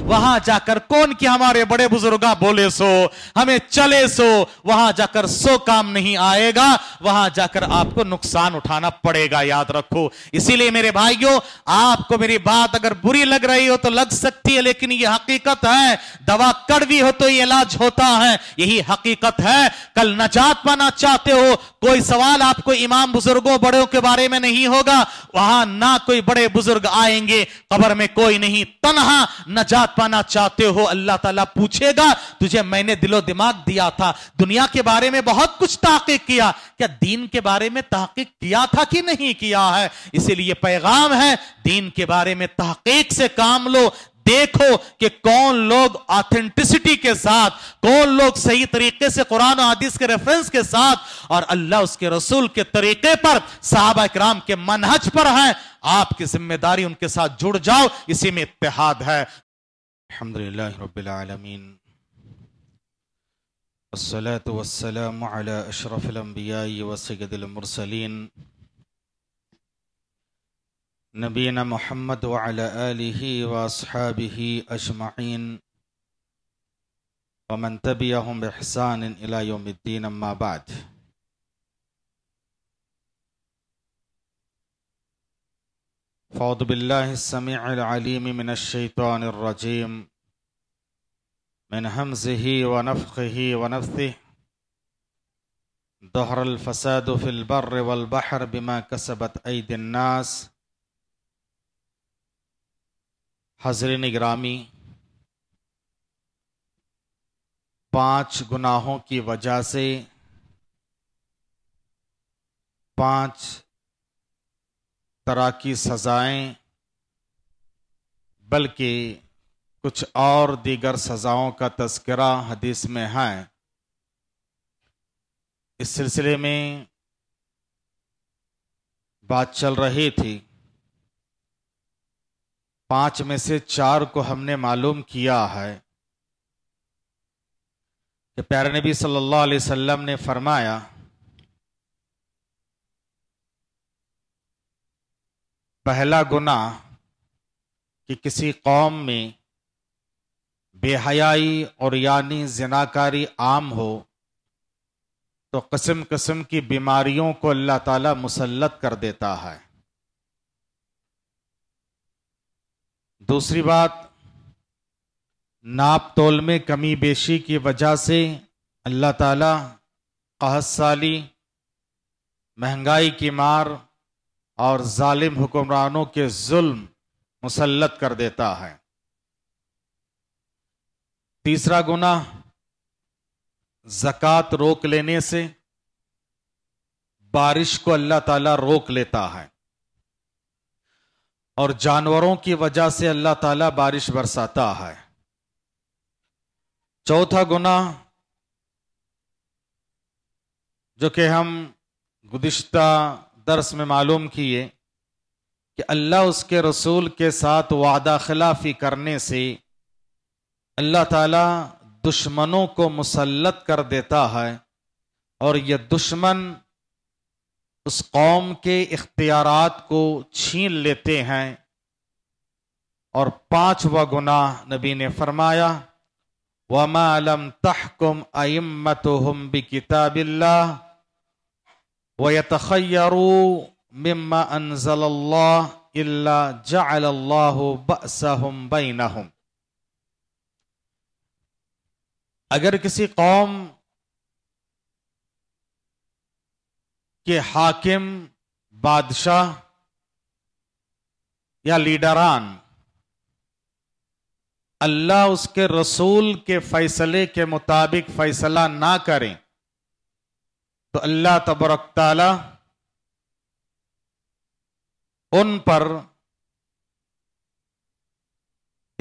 वहां जाकर कौन की हमारे बड़े बुजुर्गा बोले सो हमें चले सो वहां जाकर सो काम नहीं आएगा वहां जाकर आपको नुकसान उठाना पड़ेगा याद रखो इसीलिए मेरे भाइयों आपको मेरी बात अगर बुरी लग रही हो तो लग सकती है लेकिन यह हकीकत है दवा कड़वी हो तो ये इलाज होता है यही हकीकत है कल नजात पाना चाहते हो कोई सवाल आपको इमाम बुजुर्गों बड़ों के बारे में नहीं होगा वहां ना कोई बड़े बुजुर्ग आएंगे कबर में कोई नहीं तनहा नजात निजात पाना चाहते हो अल्लाह ताला पूछेगा तुझे मैंने दिलो दिमाग दिया था दुनिया के बारे में बहुत कुछ तहकीक किया क्या दीन के बारे में तहकीक किया था कि नहीं किया है इसीलिए पैगाम है दीन के बारे में तहकीक से काम लो देखो कि कौन लोग ऑथेंटिसिटी के साथ कौन लोग सही तरीके से कुरान और हदीस के रेफरेंस के साथ और अल्लाह उसके रसूल के तरीके पर साहबा कराम के मनहज पर हैं आपकी जिम्मेदारी उनके साथ जुड़ जाओ इसी में इतिहाद है الحمد لله رب العالمين والصلاة والسلام على أشرف الأنبياء وسيد المرسلين نبينا محمد وعلى آله وأصحابه أجمعين ومن تبعهم بإحسان إلى يوم الدين أما بعد फ़ौद बिल्लासमीम मिनशैतरजीम मिन हमज़ी वनफ़ी वनफ़ी दोहरलफ़सादफ़िलबर वलबहर बिमा कसबत ईदन्नास हजरिन ग्रामी पांच गुनाहों की वजह से पांच तरह की सजाएं बल्कि कुछ और दीगर सजाओं का तस्करा हदीस में है इस सिलसिले में बात चल रही थी पांच में से चार को हमने मालूम किया है कि प्यारे नबी सल्लल्लाहु अलैहि वसल्लम ने फरमाया पहला गुना कि किसी कौम में बेहयाई और यानी जनाकारी आम हो तो कस्म कस्म की बीमारियों को अल्लाह ताला मुसलत कर देता है दूसरी बात नाप तोल में कमी बेशी की वजह से अल्लाह ताला साली महंगाई की मार और जालिम हुक्मरानों के जुल्म मुसलत कर देता है तीसरा गुना जक़ात रोक लेने से बारिश को अल्लाह ताला रोक लेता है और जानवरों की वजह से अल्लाह ताला बारिश बरसाता है चौथा गुना जो कि हम गुज्तर दर्स में मालूम किए कि अल्लाह उसके रसूल के साथ वादा खिलाफी करने से अल्लाह ताला दुश्मनों को मुसलत कर देता है और यह दुश्मन उस कौम के इख्तियारात को छीन लेते हैं और पांचवा गुनाह नबी ने फरमाया वमा लम तहकुम अम्मत हम ويتخيروا مما أنزل الله إلا جعل الله بأسهم بينهم अगर किसी कौम के हाकिम बादशाह या लीडरान अल्लाह उसके रसूल के फैसले के मुताबिक फैसला ना करें तो अल्लाह तबरक ताला उन पर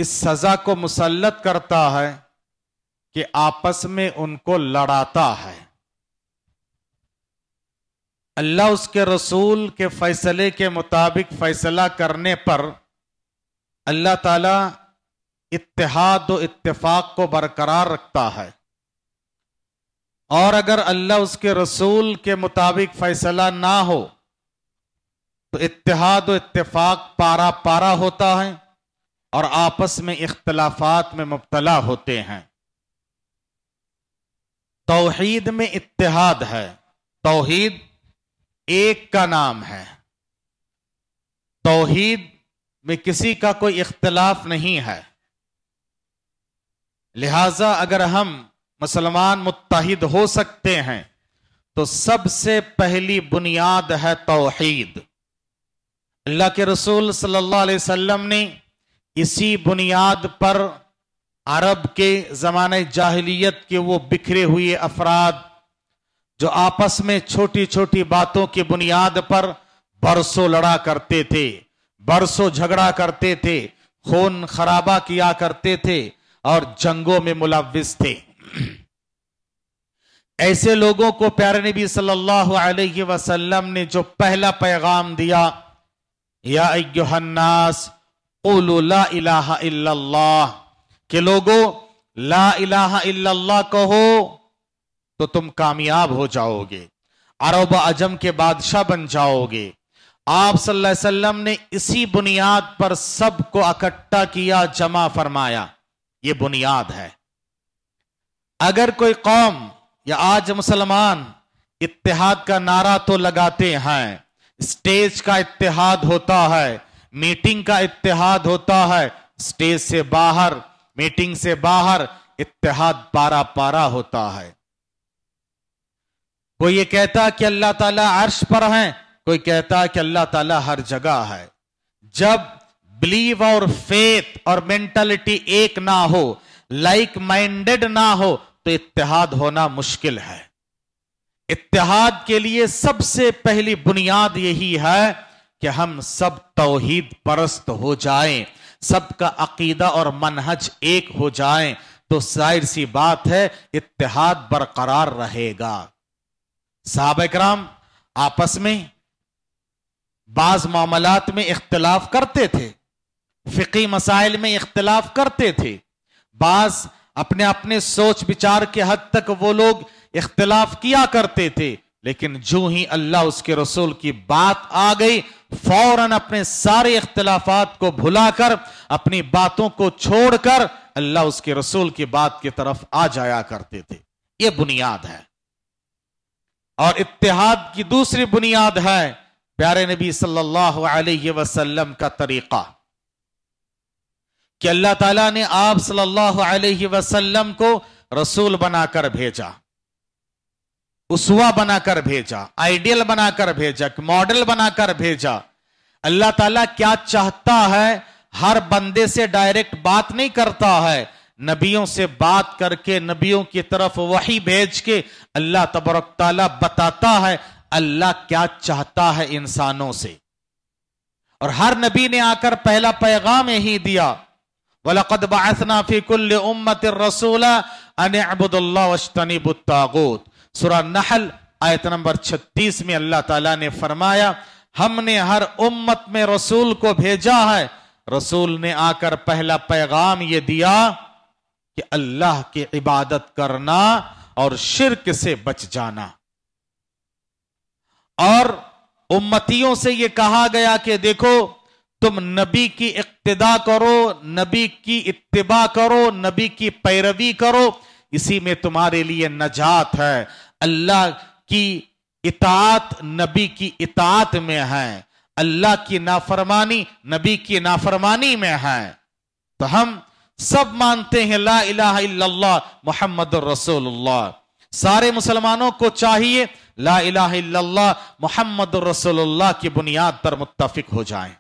इस सजा को मुसलत करता है कि आपस में उनको लड़ाता है अल्लाह उसके रसूल के फैसले के मुताबिक फैसला करने पर अल्लाह ताला इत्तेहाद व इत्तेफाक को बरकरार रखता है और अगर अल्लाह उसके रसूल के मुताबिक फैसला ना हो तो इतिहाद इतफाक पारा पारा होता है और आपस में इख्तलाफात में मुबतला होते हैं तोहीद में इतिहाद है तोहीद एक का नाम है तोहीद में किसी का कोई इख्तलाफ नहीं है लिहाजा अगर हम मुसलमान मुतहद हो सकते हैं तो सबसे पहली बुनियाद है तोहीद अल्लाह के रसूल सल्लल्लाहु अलैहि वसल्लम ने इसी बुनियाद पर अरब के ज़माने जाहिलियत के वो बिखरे हुए अफराद जो आपस में छोटी छोटी बातों की बुनियाद पर बरसों लड़ा करते थे बरसों झगड़ा करते थे खून खराबा किया करते थे और जंगों में मुलविस थे ऐसे लोगों को प्यारे नबी सल्लल्लाहु अलैहि वसल्लम ने जो पहला पैगाम दिया या अयोहन्नास ला इलाहा इल्लल्लाह के लोगो ला इलाहा इल्लल्लाह कहो तो तुम कामयाब हो जाओगे अरब अजम के बादशाह बन जाओगे आप सल्लल्लाहु अलैहि वसल्लम ने इसी बुनियाद पर सबको इकट्ठा किया जमा फरमाया ये बुनियाद है अगर कोई कौम या आज मुसलमान इतिहाद का नारा तो लगाते हैं स्टेज का इतिहाद होता है मीटिंग का इतिहाद होता है स्टेज से बाहर मीटिंग से बाहर इतिहाद पारा पारा होता है कोई ये कहता कि अल्लाह ताला अर्श पर है कोई कहता कि अल्लाह ताला हर जगह है जब बिलीव और फेथ और मेंटालिटी एक ना हो लाइक like माइंडेड ना हो तो इतिहाद होना मुश्किल है इतिहाद के लिए सबसे पहली बुनियाद यही है कि हम सब तोहीद परस्त हो जाएं, सबका अकीदा और मनहज एक हो जाएं, तो जाहिर सी बात है इतिहाद बरकरार रहेगा साहब कराम आपस में बाज मामलात में इख्तलाफ करते थे फिकी मसाइल में इख्तलाफ करते थे बाज़ अपने अपने सोच विचार के हद तक वो लोग इख्तलाफ किया करते थे लेकिन जो ही अल्लाह उसके रसूल की बात आ गई फौरन अपने सारे इख्तलाफात को भुलाकर अपनी बातों को छोड़कर अल्लाह उसके रसूल की बात की तरफ आ जाया करते थे ये बुनियाद है और इत्तेहाद की दूसरी बुनियाद है प्यारे नबी सल्लल्लाहु अलैहि वसल्लम का तरीका कि अल्लाह ताला ने आप सल्लल्लाहु अलैहि वसल्लम को रसूल बनाकर भेजा उसवा बनाकर भेजा आइडियल बनाकर भेजा मॉडल बनाकर भेजा अल्लाह ताला क्या चाहता है हर बंदे से डायरेक्ट बात नहीं करता है नबियों से बात करके नबियों की तरफ वही भेज के अल्लाह तबरक ताला बताता है अल्लाह क्या चाहता है इंसानों से और हर नबी ने आकर पहला पैगाम यही दिया वलकद बासना फिकुल्ल उम्मत रसूला अनबुदुल्लाबुत्तागूत सुरा नहल आयत नंबर 36 में अल्लाह ताला ने फरमाया हमने हर उम्मत में रसूल को भेजा है रसूल ने आकर पहला पैगाम ये दिया कि अल्लाह की इबादत करना और शिरक से बच जाना और उम्मतियों से यह कहा गया कि देखो तुम नबी की इक्तदा करो नबी की इतबा करो नबी की पैरवी करो इसी में तुम्हारे लिए नजात है अल्लाह की इतात नबी की इतात में है अल्लाह की नाफरमानी नबी की नाफरमानी में है तो हम सब मानते हैं ला इला इल्लल्लाह मोहम्मद रसोल्ला सारे मुसलमानों को चाहिए ला इला इल्लल्लाह मोहम्मद रसोल्ला की बुनियाद पर मुत्तफिक हो जाएं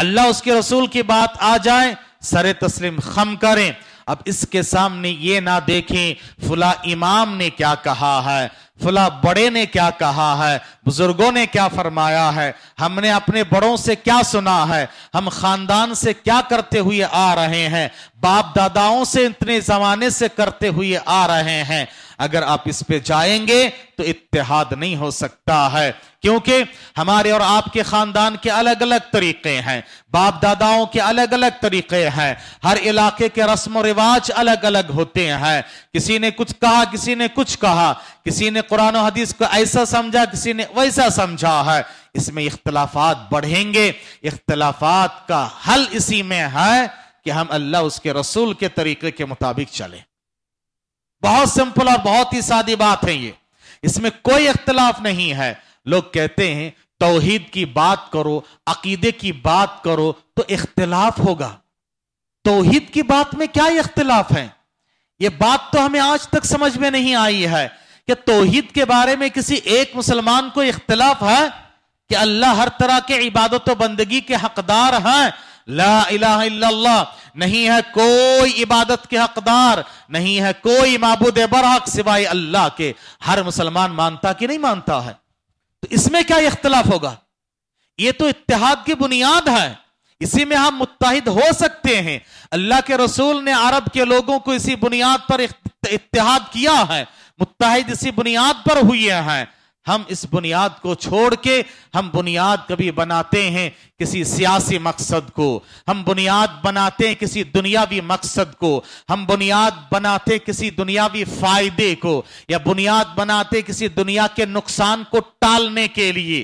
अल्लाह उसके रसूल की बात आ जाए सर तस्लिम खम करें अब इसके सामने ये ना देखें फुला इमाम ने क्या कहा है फुला बड़े ने क्या कहा है बुजुर्गों ने क्या फरमाया है हमने अपने बड़ों से क्या सुना है हम खानदान से क्या करते हुए आ रहे हैं बाप दादाओं से इतने जमाने से करते हुए आ रहे हैं अगर आप इस पे जाएंगे तो इत्तेहाद नहीं हो सकता है क्योंकि हमारे और आपके खानदान के अलग अलग तरीके हैं बाप दादाओं के अलग अलग तरीके हैं हर इलाके के रस्म व रिवाज अलग अलग होते हैं किसी ने कुछ कहा किसी ने कुछ कहा किसी ने कुरान हदीस को ऐसा समझा किसी ने वैसा समझा है इसमें इख्तलाफात बढ़ेंगे इख्तलाफात का हल इसी में है कि हम अल्लाह उसके रसूल के तरीके के मुताबिक चलें बहुत सिंपल और बहुत ही सादी बात है ये इसमें कोई इख्तलाफ नहीं है लोग कहते हैं तोहीद की बात करो अकीदे की बात करो तो इख्तलाफ होगा तोहीद की बात में क्या इख्तलाफ है ये बात तो हमें आज तक समझ में नहीं आई है कि तोहीद के बारे में किसी एक मुसलमान को इख्तलाफ है कि अल्लाह हर तरह के इबादत बंदगी के हकदार हैं ला इला नहीं है कोई इबादत के हकदार नहीं है कोई मबूद बरहक सिवाय अल्लाह के हर मुसलमान मानता कि नहीं मानता है तो इसमें क्या इख्तलाफ होगा ये तो इतिहाद की बुनियाद है इसी में हम मुतहद हो सकते हैं अल्लाह के रसूल ने अरब के लोगों को इसी बुनियाद पर इतिहाद किया है मुतहद इसी बुनियाद पर हुए हैं हम इस बुनियाद को छोड़ के हम बुनियाद कभी बनाते हैं किसी सियासी मकसद को हम बुनियाद बनाते हैं किसी दुनियावी मकसद को हम बुनियाद बनाते किसी दुनियावी फायदे को या बुनियाद बनाते किसी दुनिया के नुकसान को टालने के लिए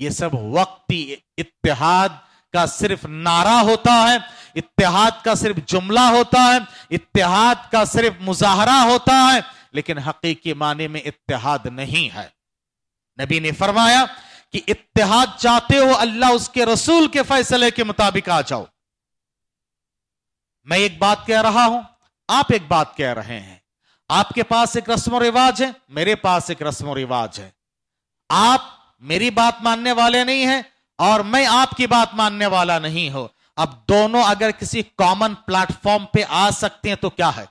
ये सब वक्ती इतिहाद का सिर्फ नारा होता है इतिहाद का सिर्फ जुमला होता है इतिहाद का सिर्फ मुजाहरा होता है लेकिन हकीकी माने में इतिहाद नहीं है नबी ने फरमाया कि इतिहाद चाहते हो अल्लाह उसके रसूल के फैसले के मुताबिक आ जाओ मैं एक बात कह रहा हूं आप एक बात कह रहे हैं आपके पास एक रस्म रिवाज है मेरे पास एक रस्म रिवाज है आप मेरी बात मानने वाले नहीं हैं और मैं आपकी बात मानने वाला नहीं हो अब दोनों अगर किसी कॉमन प्लेटफॉर्म पे आ सकते हैं तो क्या है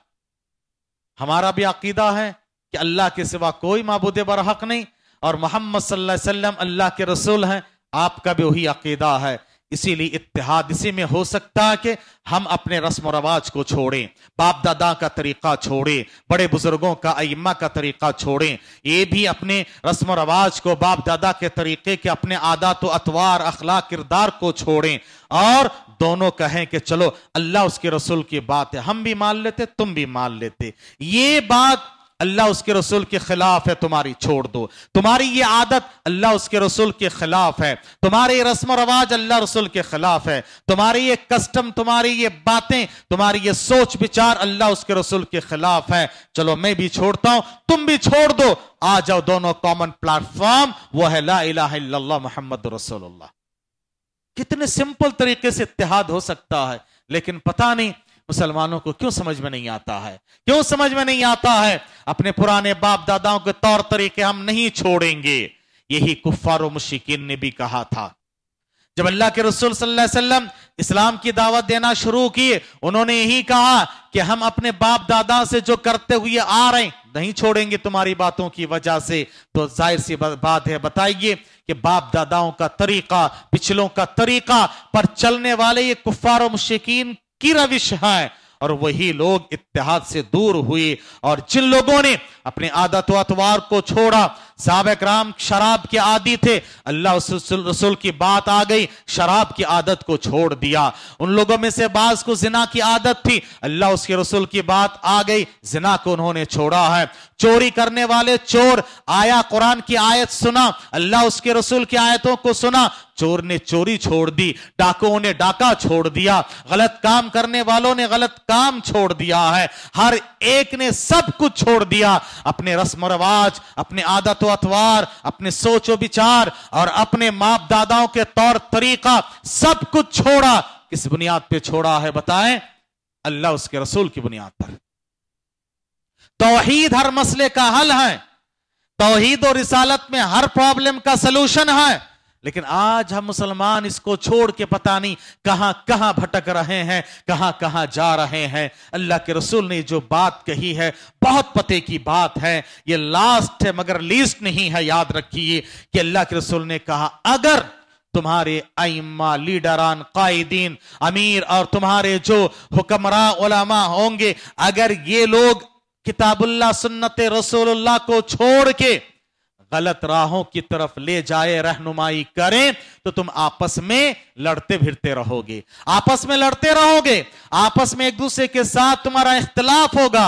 हमारा भी अकीदा है कि अल्लाह के सिवा कोई मबूदे बरहक नहीं और मोहम्मद वसल्लम अल्लाह के रसूल हैं आपका भी वही अकीदा है इसीलिए इतिहाद इसी में हो सकता है कि हम अपने रस्म रवाज को छोड़ें बाप दादा का तरीका छोड़ें बड़े बुजुर्गों का अयमा का तरीका छोड़ें ये भी अपने रस्म रवाज को बाप दादा के तरीके के अपने आदात अतवार अखलाक किरदार को छोड़ें और दोनों कहें कि चलो अल्लाह उसके रसूल की बात है हम भी मान लेते तुम भी मान लेते ये बात अल्लाह उसके रसूल के खिलाफ है तुम्हारी छोड़ दो तुम्हारी ये आदत अल्लाह उसके रसूल के खिलाफ है तुम्हारे रस्म रवाज अल्लाह रसूल के खिलाफ है तुम्हारी ये कस्टम तुम्हारी ये बातें तुम्हारी ये सोच विचार अल्लाह उसके रसूल के खिलाफ है चलो मैं भी छोड़ता हूं तुम भी छोड़ दो आ जाओ दोनों कॉमन प्लेटफॉर्म वो है ला इला मोहम्मद रसोल्ला कितने सिंपल तरीके से इतिहाद हो सकता है लेकिन पता नहीं मुसलमानों को क्यों समझ में नहीं आता है क्यों समझ में नहीं आता है अपने पुराने बाप दादाओं के तौर तरीके हम नहीं छोड़ेंगे यही कुफ्फार मुशिकीन ने भी कहा था जब अल्लाह के रसूल सल्लल्लाहु अलैहि वसल्लम इस्लाम की दावत देना शुरू की उन्होंने यही कहा कि हम अपने बाप दादा से जो करते हुए आ रहे नहीं छोड़ेंगे तुम्हारी बातों की वजह से तो जाहिर सी बात है बताइए कि बाप दादाओं का तरीका पिछलों का तरीका पर चलने वाले ये कुफ्फार मुशिकीन की रविश है और वही लोग इतिहाद से दूर हुए और जिन लोगों ने अपने आदत अतवार को छोड़ा साहब कराम शराब के आदि थे अल्लाह रसूल की बात आ गई शराब की आदत को छोड़ दिया उन लोगों में से बाज को जिना की आदत थी अल्लाह उसके रसूल की बात आ गई जिना को उन्होंने छोड़ा है चोरी करने वाले चोर आया कुरान की आयत सुना अल्लाह उसके रसूल की आयतों को सुना चोर ने चोरी छोड़ दी डाकुओं ने डाका छोड़ दिया गलत काम करने वालों ने गलत काम छोड़ दिया है हर एक ने सब कुछ छोड़ दिया अपने रस्म रवाज अपने आदतों तो अतवार अपने सोचो विचार और अपने माप दादाओं के तौर तरीका सब कुछ छोड़ा किस बुनियाद पे छोड़ा है बताएं अल्लाह उसके रसूल की बुनियाद पर तोहीद हर मसले का हल है तोहीद और रिसालत में हर प्रॉब्लम का सलूशन है लेकिन आज हम मुसलमान इसको छोड़ के पता नहीं कहां कहां भटक रहे हैं कहां कहां जा रहे हैं अल्लाह के रसूल ने जो बात कही है बहुत पते की बात है ये लास्ट है मगर लिस्ट नहीं है याद रखिए कि अल्लाह के रसूल ने कहा अगर तुम्हारे आइम्मा लीडरान कायदीन अमीर और तुम्हारे जो हुक्मरा उलामा होंगे अगर ये लोग किताबुल्ला सुन्नत रसूलुल्लाह को छोड़ के गलत राहों की तरफ ले जाए रहनुमाई करें तो तुम आपस में लड़ते फिरते रहोगे आपस में लड़ते रहोगे आपस में एक दूसरे के साथ तुम्हारा इख्तलाफ होगा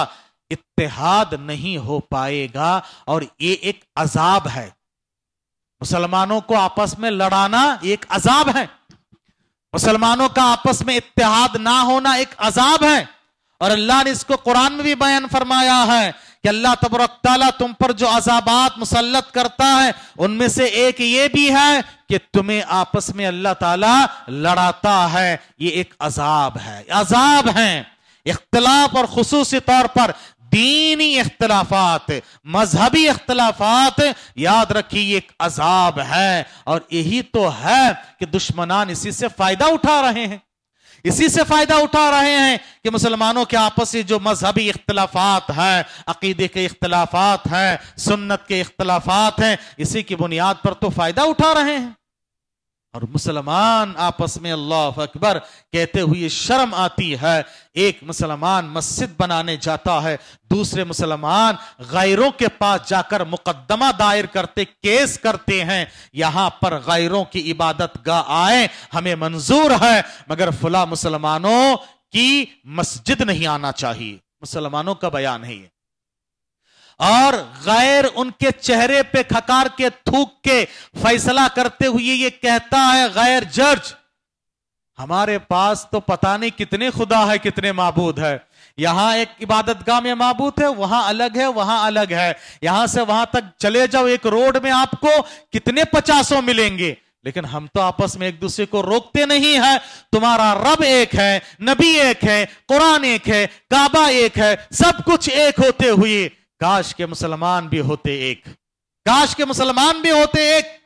इतिहाद नहीं हो पाएगा और ये एक अजाब है मुसलमानों को आपस में लड़ाना एक अजाब है मुसलमानों का आपस में इतिहाद ना होना एक अजाब है और अल्लाह ने इसको कुरान में भी बयान फरमाया है कि अल्लाह तबरक तुम पर जो अजाबात मुसलत करता है उनमें से एक ये भी है कि तुम्हें आपस में अल्लाह ताला लड़ाता है ये एक अजाब है अजाब है इख्तलाफ और खसूस तौर पर दीनी इख्तलाफात मजहबी अख्तलाफात याद रखिए एक अजाब है और यही तो है कि दुश्मनान इसी से फायदा उठा रहे हैं इसी से फायदा उठा रहे हैं कि मुसलमानों के आपसी जो मजहबी इख्तलाफात हैं अकीदे के इख्तलाफात हैं सुन्नत के इख्तलाफात हैं इसी की बुनियाद पर तो फायदा उठा रहे हैं और मुसलमान आपस में अल्लाह अकबर कहते हुए शर्म आती है एक मुसलमान मस्जिद बनाने जाता है दूसरे मुसलमान गैरों के पास जाकर मुकदमा दायर करते केस करते हैं यहां पर गैरों की इबादत गाह आए हमें मंजूर है मगर फुला मुसलमानों की मस्जिद नहीं आना चाहिए मुसलमानों का बयान है ये और गैर उनके चेहरे पे खकार के थूक के फैसला करते हुए ये कहता है गैर जज हमारे पास तो पता नहीं कितने खुदा है कितने मबूद है यहां एक इबादतगाह में मबूत है वहां अलग है वहां अलग है यहां से वहां तक चले जाओ एक रोड में आपको कितने पचासों मिलेंगे लेकिन हम तो आपस में एक दूसरे को रोकते नहीं है तुम्हारा रब एक है नबी एक है कुरान एक है काबा एक है सब कुछ एक होते हुए काश के मुसलमान भी होते एक काश के मुसलमान भी होते एक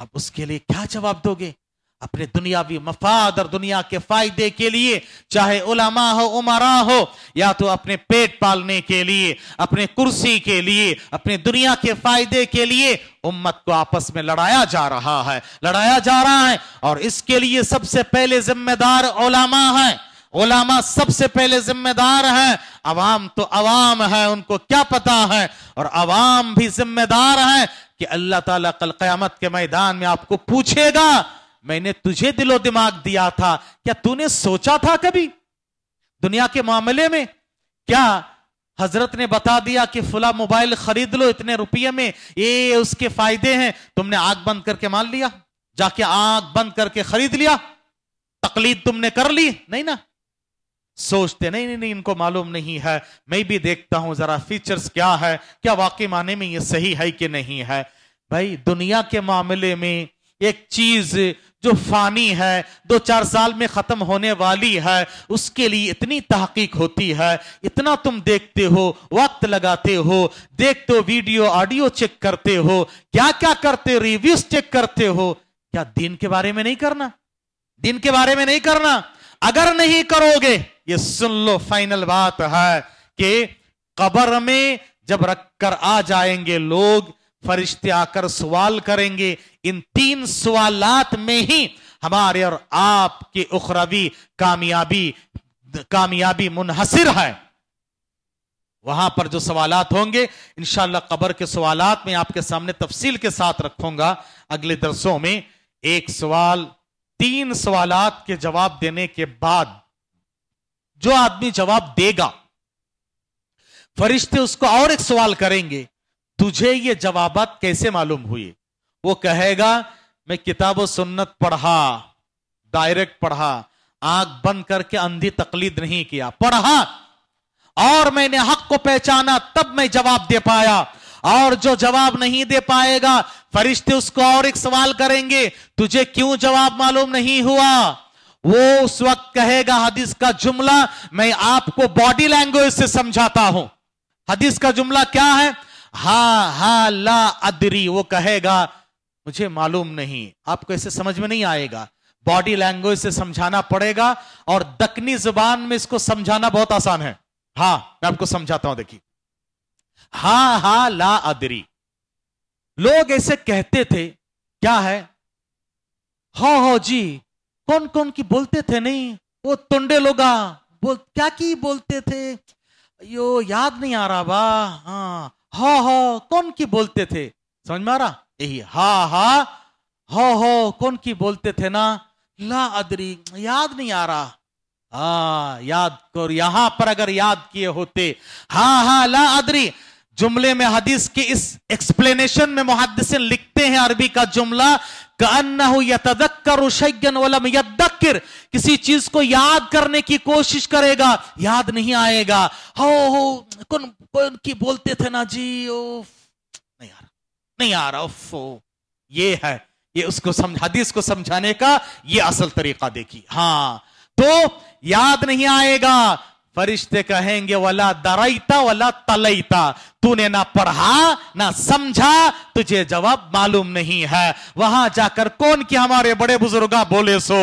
अब उसके लिए क्या जवाब दोगे अपने दुनियावी मफाद और दुनिया के फायदे के लिए चाहे उलामा हो उमरा हो या तो अपने पेट पालने के लिए अपने कुर्सी के लिए अपने दुनिया के फायदे के लिए उम्मत को आपस में लड़ाया जा रहा है लड़ाया जा रहा है और इसके लिए सबसे पहले जिम्मेदार ओलामा है ओलामा सबसे पहले जिम्मेदार हैं अवाम तो अवाम है उनको क्या पता है और अवाम भी जिम्मेदार है कि अल्लाह ताला कल क्यामत के मैदान में आपको पूछेगा मैंने तुझे दिलो दिमाग दिया था क्या तूने सोचा था कभी दुनिया के मामले में क्या हजरत ने बता दिया कि फुला मोबाइल खरीद लो इतने रुपये में ये उसके फायदे हैं तुमने आग बंद करके मान लिया जाके आग बंद करके खरीद लिया तकलीद तुमने कर ली नहीं ना सोचते नहीं नहीं नहीं इनको मालूम नहीं है मैं भी देखता हूं जरा फीचर्स क्या है क्या वाकई माने में ये सही है कि नहीं है भाई दुनिया के मामले में एक चीज जो फानी है दो चार साल में ख़त्म होने वाली है उसके लिए इतनी तहकीक होती है इतना तुम देखते हो वक्त लगाते हो देखते हो वीडियो ऑडियो चेक करते हो क्या क्या करते रिव्यूज चेक करते हो क्या दिन के बारे में नहीं करना दिन के बारे में नहीं करना अगर नहीं करोगे ये सुन लो फाइनल बात है कि कबर में जब रखकर आ जाएंगे लोग फरिश्ते आकर सवाल करेंगे इन तीन सवालात में ही हमारे और आपकी उखरवी कामयाबी कामयाबी मुनहसर है वहां पर जो सवालात होंगे इनशाला कबर के सवालात में आपके सामने तफसील के साथ रखूंगा अगले दरसों में एक सवाल तीन सवालात के जवाब देने के बाद जो आदमी जवाब देगा फरिश्ते उसको और एक सवाल करेंगे तुझे ये जवाब कैसे मालूम हुए वो कहेगा मैं किताब सुन्नत पढ़ा डायरेक्ट पढ़ा आंख बंद करके अंधी तकलीद नहीं किया पढ़ा और मैंने हक को पहचाना तब मैं जवाब दे पाया और जो जवाब नहीं दे पाएगा फरिश्ते उसको और एक सवाल करेंगे तुझे क्यों जवाब मालूम नहीं हुआ वो उस वक्त कहेगा हदीस का जुमला मैं आपको बॉडी लैंग्वेज से समझाता हूं हदीस का जुमला क्या है हा हा ला अदरी वो कहेगा मुझे मालूम नहीं आपको ऐसे समझ में नहीं आएगा बॉडी लैंग्वेज से समझाना पड़ेगा और दकनी जुबान में इसको समझाना बहुत आसान है हा मैं आपको समझाता हूं देखिए हा हा ला अदरी लोग ऐसे कहते थे क्या है हो हाँ, हो हाँ, जी कौन कौन की बोलते थे नहीं वो तुंडे लोगा बोल क्या की बोलते थे यो याद नहीं आ रहा बा हाँ हा हा कौन की बोलते थे समझ में आ रहा यही हा हा हो हो कौन की बोलते थे ना ला अदरी याद नहीं आ रहा हा याद करो यहां पर अगर याद किए होते हा हा ला अदरी जुमले में हदीस के इस एक्सप्लेनेशन में मुहदसिन लिखते हैं अरबी का जुमला किसी चीज को याद करने की कोशिश करेगा याद नहीं आएगा हो हो कौन कौन की बोलते थे ना जी ओ नहीं आ रहा नहीं आ रहा ओफ ये है ये उसको समझ हदीस को समझाने का ये असल तरीका देखिए हाँ तो याद नहीं आएगा फरिश्ते कहेंगे वाला दराइता वाला तलईता तूने ना पढ़ा ना समझा तुझे जवाब मालूम नहीं है वहां जाकर कौन की हमारे बड़े बुजुर्ग बोले सो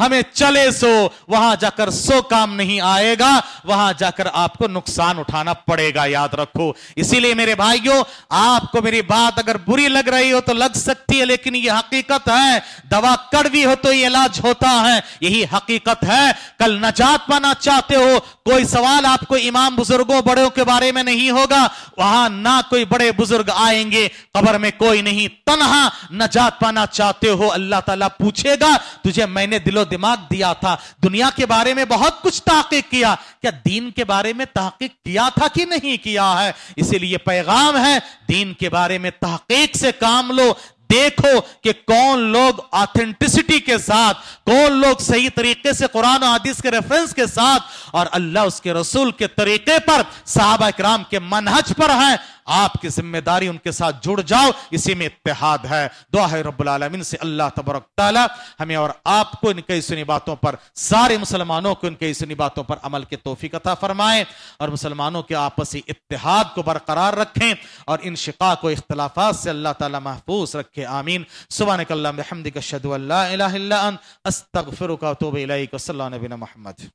हमें चले सो वहां जाकर सो काम नहीं आएगा वहां जाकर आपको नुकसान उठाना पड़ेगा याद रखो इसीलिए मेरे भाइयों आपको मेरी बात अगर बुरी लग रही हो तो लग सकती है लेकिन यह हकीकत है दवा कड़वी हो तो ये इलाज होता है यही हकीकत है कल नजात पाना चाहते हो कोई सवाल आपको इमाम बुजुर्गों बड़ों के बारे में नहीं होगा वहां ना कोई बड़े बुजुर्ग आएंगे कबर में कोई नहीं तनहा नजात पाना चाहते हो अल्लाह ताला पूछेगा तुझे मैंने दिलो दिमाग दिया था दुनिया के बारे में बहुत कुछ तहकीक किया क्या दीन के बारे में तहकीक किया था कि नहीं किया है इसीलिए पैगाम है दीन के बारे में तहकीक से काम लो देखो कि कौन लोग ऑथेंटिसिटी के साथ कौन लोग सही तरीके से कुरान और हदीस के रेफरेंस के साथ और अल्लाह उसके रसूल के तरीके पर साहबा कराम के मनहज पर हैं आपकी जिम्मेदारी उनके साथ जुड़ जाओ इसी में इतिहाद है दुआ है रबालमीन से अल्लाह तबरक हमें और आपको इन कई सुनी बातों पर सारे मुसलमानों को इन कई सुनी बातों पर अमल के तोहफी कथा फरमाएं और मुसलमानों के आपसी इतिहाद को बरकरार रखें और इन शिका को इख्तलाफा से अल्लाह ताला महफूज रखे आमीन सुबह कल्ला महमद कशद अस्तफ़िर का तो महमद